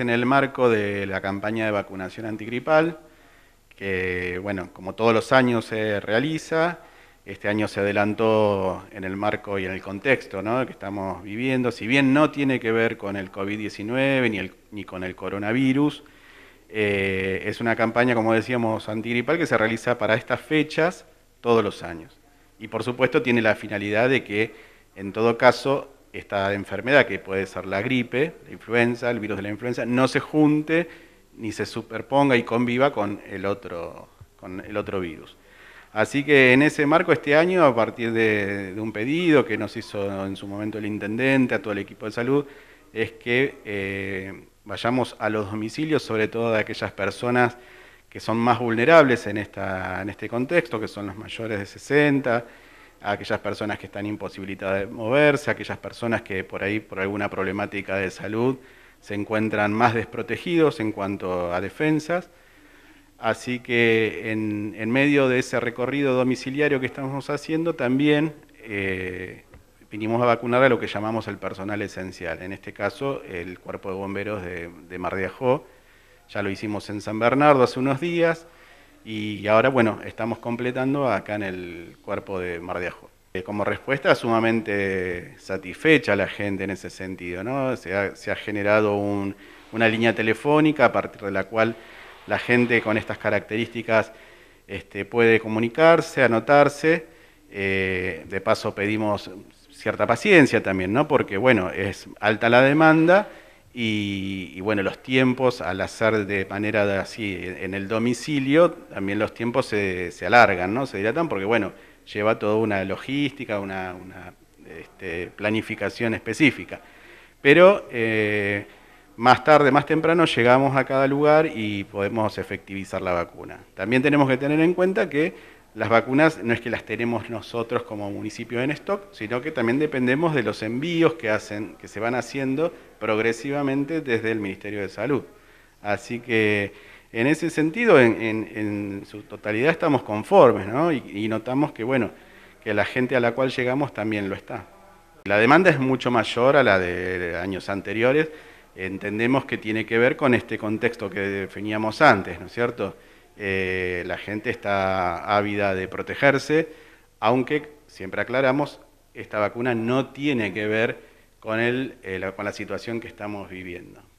en el marco de la campaña de vacunación antigripal, que, bueno, como todos los años se realiza, este año se adelantó en el marco y en el contexto que estamos viviendo, si bien no tiene que ver con el COVID-19 ni, ni, con el coronavirus, eh, es una campaña, como decíamos, antigripal que se realiza para estas fechas todos los años. Y por supuesto tiene la finalidad de que, en todo caso, esta enfermedad, que puede ser la gripe, la influenza, el virus de la influenza, no se junte ni se superponga y conviva con el otro, con el otro virus. Así que en ese marco este año, a partir de, un pedido que nos hizo en su momento el intendente, a todo el equipo de salud, es que eh, vayamos a los domicilios, sobre todo de aquellas personas que son más vulnerables en, esta, en este contexto, que son los mayores de 60, a aquellas personas que están imposibilitadas de moverse, a aquellas personas que por ahí, por alguna problemática de salud, se encuentran más desprotegidos en cuanto a defensas. Así que en, medio de ese recorrido domiciliario que estamos haciendo, también eh, vinimos a vacunar a lo que llamamos el personal esencial. En este caso, el Cuerpo de Bomberos de, de Mar Ya lo hicimos en San Bernardo hace unos días y ahora, bueno, estamos completando acá en el cuerpo de Mar eh, Como respuesta, sumamente satisfecha la gente en ese sentido, ¿no? Se ha, generado una línea telefónica a partir de la cual la gente con estas características este, puede comunicarse, anotarse. Eh, de paso pedimos cierta paciencia también, ¿no? Porque, bueno, es alta la demanda y, bueno, los tiempos, al hacer de manera así en el domicilio, también los tiempos se, se, alargan, ¿no? Se dilatan porque, bueno, lleva toda una logística, una, una este, planificación específica. Pero eh, más tarde, más temprano, llegamos a cada lugar y podemos efectivizar la vacuna. También tenemos que tener en cuenta que las vacunas no es que las tenemos nosotros como municipio en stock, sino que también dependemos de los envíos que hacen, que se van haciendo progresivamente desde el Ministerio de Salud. Así que en ese sentido, en, su totalidad estamos conformes, ¿no? Y, notamos que bueno, que la gente a la cual llegamos también lo está. La demanda es mucho mayor a la de años anteriores. Entendemos que tiene que ver con este contexto que definíamos antes, ¿no es cierto? Eh, la gente está ávida de protegerse, aunque, siempre aclaramos, esta vacuna no tiene que ver con eh, la situación que estamos viviendo.